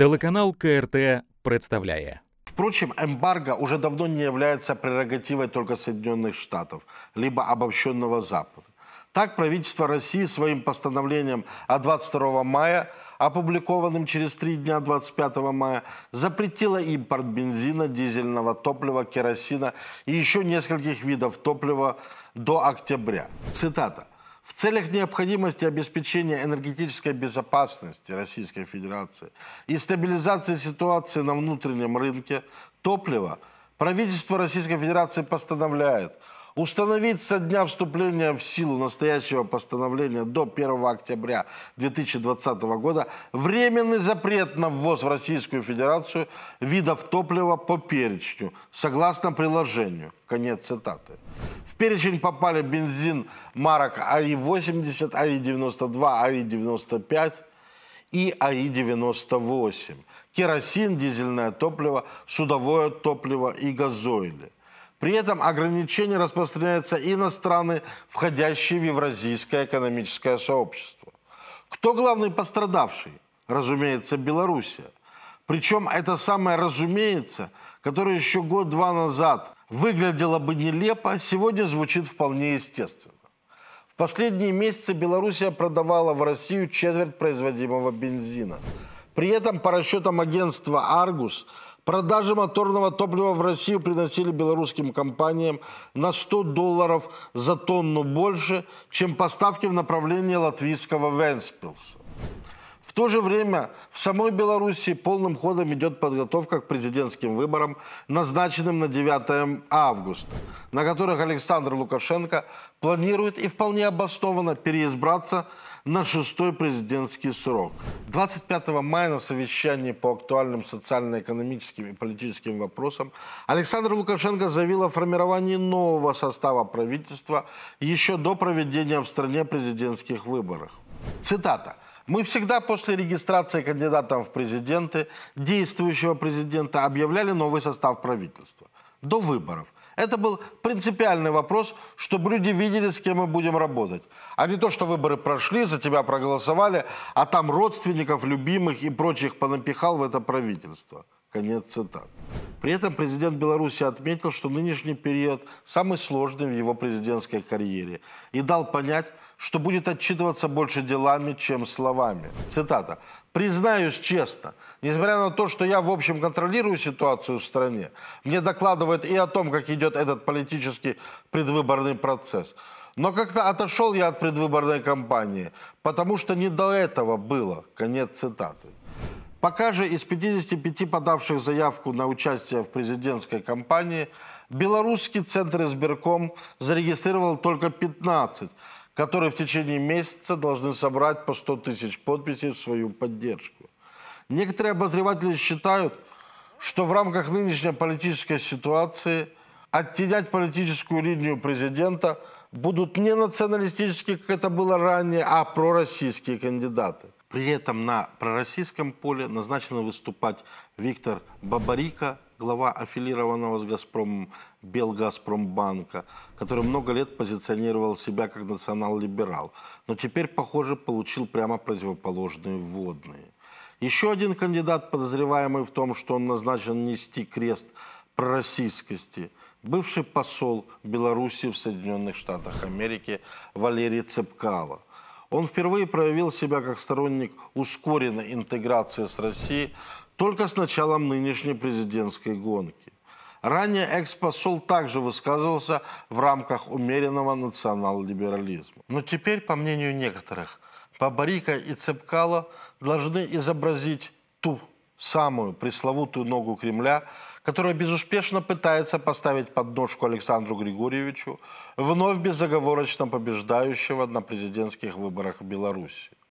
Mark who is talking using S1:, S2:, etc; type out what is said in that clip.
S1: Телеканал КРТ представляет. Впрочем, эмбарго уже давно не является прерогативой только Соединенных Штатов, либо обобщенного Запада. Так правительство России своим постановлением от 22 мая, опубликованным через три дня 25 мая, запретило импорт бензина, дизельного топлива, керосина и еще нескольких видов топлива до октября. Цитата. В целях необходимости обеспечения энергетической безопасности Российской Федерации и стабилизации ситуации на внутреннем рынке топлива правительство Российской Федерации постановляет – установить со дня вступления в силу настоящего постановления до 1 октября 2020 года временный запрет на ввоз в Российскую Федерацию видов топлива по перечню, согласно приложению. Конец цитаты. В перечень попали бензин марок АИ-80, АИ-92, АИ-95 и АИ-98, а а керосин, дизельное топливо, судовое топливо и газоили – при этом ограничение распространяется и на страны, входящие в Евразийское экономическое сообщество. Кто главный пострадавший? Разумеется, Белоруссия. Причем это самое «разумеется», которое еще год-два назад выглядело бы нелепо, сегодня звучит вполне естественно. В последние месяцы Белоруссия продавала в Россию четверть производимого бензина. При этом, по расчетам агентства «Аргус», Продажи моторного топлива в Россию приносили белорусским компаниям на 100 долларов за тонну больше, чем поставки в направлении латвийского Венспилса. В то же время в самой Беларуси полным ходом идет подготовка к президентским выборам, назначенным на 9 августа, на которых Александр Лукашенко планирует и вполне обоснованно переизбраться на шестой президентский срок. 25 мая на совещании по актуальным социально-экономическим и политическим вопросам Александр Лукашенко заявил о формировании нового состава правительства еще до проведения в стране президентских выборов. Цитата. Мы всегда после регистрации кандидатом в президенты, действующего президента, объявляли новый состав правительства. До выборов. Это был принципиальный вопрос, чтобы люди видели, с кем мы будем работать. А не то, что выборы прошли, за тебя проголосовали, а там родственников, любимых и прочих понапихал в это правительство. Конец цитат. При этом президент Беларуси отметил, что нынешний период самый сложный в его президентской карьере и дал понять, что будет отчитываться больше делами, чем словами. Цитата. «Признаюсь честно, несмотря на то, что я, в общем, контролирую ситуацию в стране, мне докладывают и о том, как идет этот политический предвыборный процесс. Но как-то отошел я от предвыборной кампании, потому что не до этого было». Конец цитаты. Пока же из 55 подавших заявку на участие в президентской кампании белорусский центр избирком зарегистрировал только 15, которые в течение месяца должны собрать по 100 тысяч подписей в свою поддержку. Некоторые обозреватели считают, что в рамках нынешней политической ситуации оттенять политическую линию президента будут не националистические, как это было ранее, а пророссийские кандидаты – при этом на пророссийском поле назначено выступать Виктор Бабарика, глава аффилированного с «Газпромом» Белгазпромбанка, который много лет позиционировал себя как национал-либерал, но теперь, похоже, получил прямо противоположные вводные. Еще один кандидат, подозреваемый в том, что он назначен нести крест пророссийскости, бывший посол Беларуси в Соединенных Штатах Америки Валерий Цепкало – он впервые проявил себя как сторонник ускоренной интеграции с Россией только с началом нынешней президентской гонки. Ранее экс-посол также высказывался в рамках умеренного национал-либерализма. Но теперь, по мнению некоторых, Бабарика и Цепкало должны изобразить ту самую пресловутую ногу Кремля, которая безуспешно пытается поставить подножку Александру Григорьевичу, вновь безоговорочно побеждающего на президентских выборах Беларуси.